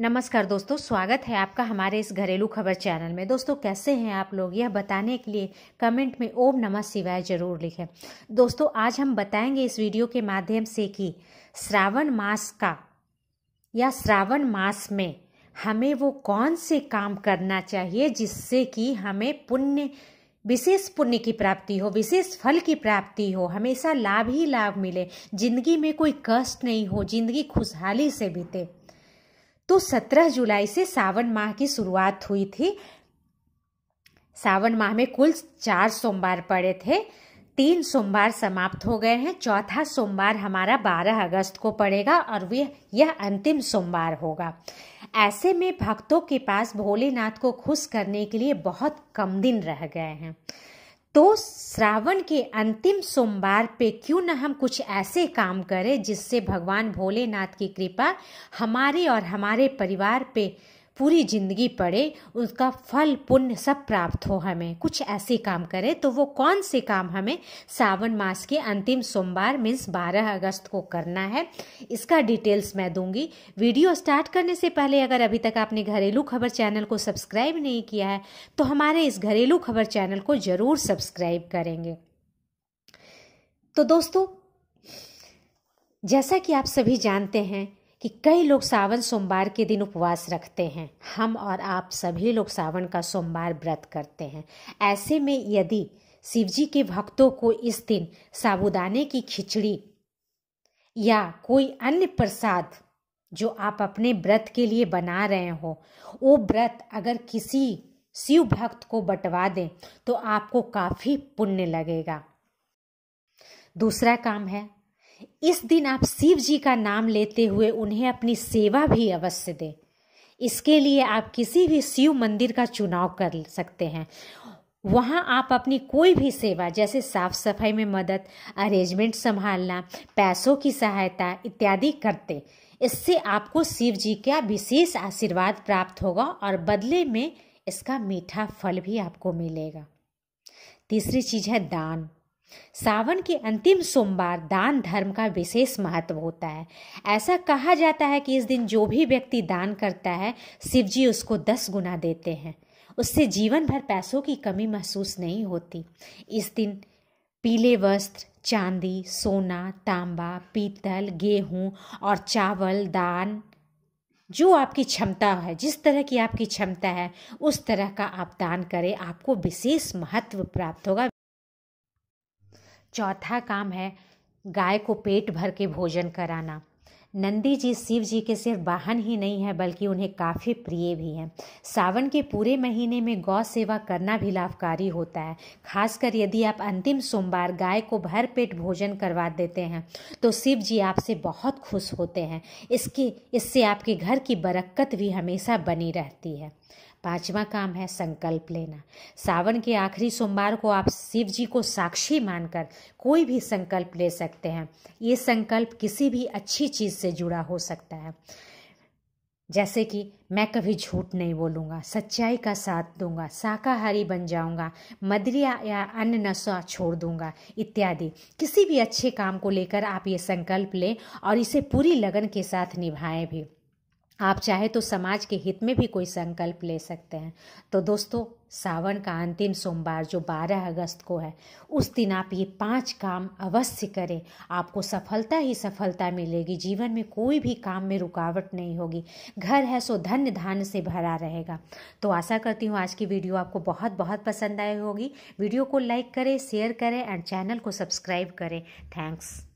नमस्कार दोस्तों स्वागत है आपका हमारे इस घरेलू खबर चैनल में दोस्तों कैसे हैं आप लोग यह बताने के लिए कमेंट में ओम नमः शिवाय जरूर लिखें दोस्तों आज हम बताएंगे इस वीडियो के माध्यम से कि श्रावण मास का या श्रावण मास में हमें वो कौन से काम करना चाहिए जिससे कि हमें पुण्य विशेष पुण्य की प्राप्ति हो विशेष फल की प्राप्ति हो हमेशा लाभ ही लाभ मिले जिंदगी में कोई कष्ट नहीं हो जिंदगी खुशहाली से बीते तो सत्रह जुलाई से सावन माह की शुरुआत हुई थी सावन माह में कुल चार सोमवार पड़े थे तीन सोमवार समाप्त हो गए हैं चौथा सोमवार हमारा 12 अगस्त को पड़ेगा और वे यह अंतिम सोमवार होगा ऐसे में भक्तों के पास भोलेनाथ को खुश करने के लिए बहुत कम दिन रह गए हैं तो श्रावण के अंतिम सोमवार पे क्यों ना हम कुछ ऐसे काम करें जिससे भगवान भोलेनाथ की कृपा हमारे और हमारे परिवार पे पूरी जिंदगी पड़े उसका फल पुण्य सब प्राप्त हो हमें कुछ ऐसे काम करें तो वो कौन से काम हमें सावन मास के अंतिम सोमवार मीन्स 12 अगस्त को करना है इसका डिटेल्स मैं दूंगी वीडियो स्टार्ट करने से पहले अगर अभी तक आपने घरेलू खबर चैनल को सब्सक्राइब नहीं किया है तो हमारे इस घरेलू खबर चैनल को ज़रूर सब्सक्राइब करेंगे तो दोस्तों जैसा कि आप सभी जानते हैं कि कई लोग सावन सोमवार के दिन उपवास रखते हैं हम और आप सभी लोग सावन का सोमवार व्रत करते हैं ऐसे में यदि शिव जी के भक्तों को इस दिन साबुदाने की खिचड़ी या कोई अन्य प्रसाद जो आप अपने व्रत के लिए बना रहे हो वो व्रत अगर किसी शिव भक्त को बंटवा दें तो आपको काफ़ी पुण्य लगेगा दूसरा काम है इस दिन आप शिव जी का नाम लेते हुए उन्हें अपनी सेवा भी अवश्य दें इसके लिए आप किसी भी शिव मंदिर का चुनाव कर सकते हैं वहाँ आप अपनी कोई भी सेवा जैसे साफ सफाई में मदद अरेंजमेंट संभालना पैसों की सहायता इत्यादि करते इससे आपको शिव जी का विशेष आशीर्वाद प्राप्त होगा और बदले में इसका मीठा फल भी आपको मिलेगा तीसरी चीज़ है दान सावन के अंतिम सोमवार दान धर्म का विशेष महत्व होता है ऐसा कहा जाता है कि इस दिन जो भी व्यक्ति दान करता है शिवजी उसको दस गुना देते हैं उससे जीवन भर पैसों की कमी महसूस नहीं होती इस दिन पीले वस्त्र चांदी सोना तांबा पीतल गेहूं और चावल दान जो आपकी क्षमता है जिस तरह की आपकी क्षमता है उस तरह का आप दान करें आपको विशेष महत्व प्राप्त होगा चौथा काम है गाय को पेट भर के भोजन कराना नंदी जी शिव जी के सिर्फ वाहन ही नहीं है बल्कि उन्हें काफ़ी प्रिय भी हैं सावन के पूरे महीने में गौ सेवा करना भी लाभकारी होता है खासकर यदि आप अंतिम सोमवार गाय को भर पेट भोजन करवा देते हैं तो शिव जी आपसे बहुत खुश होते हैं इसके इससे आपके घर की बरक्कत भी हमेशा बनी रहती है पांचवा काम है संकल्प लेना सावन के आखिरी सोमवार को आप शिव जी को साक्षी मानकर कोई भी संकल्प ले सकते हैं ये संकल्प किसी भी अच्छी चीज़ से जुड़ा हो सकता है जैसे कि मैं कभी झूठ नहीं बोलूँगा सच्चाई का साथ दूंगा शाकाहारी बन जाऊँगा मदरिया या अन्य नशा छोड़ दूंगा इत्यादि किसी भी अच्छे काम को लेकर आप ये संकल्प लें और इसे पूरी लगन के साथ निभाएं भी आप चाहे तो समाज के हित में भी कोई संकल्प ले सकते हैं तो दोस्तों सावन का अंतिम सोमवार जो 12 अगस्त को है उस दिन आप ये पांच काम अवश्य करें आपको सफलता ही सफलता मिलेगी जीवन में कोई भी काम में रुकावट नहीं होगी घर है सो धन्य धान से भरा रहेगा तो आशा करती हूँ आज की वीडियो आपको बहुत बहुत पसंद आई होगी वीडियो को लाइक करें शेयर करें एंड चैनल को सब्सक्राइब करें थैंक्स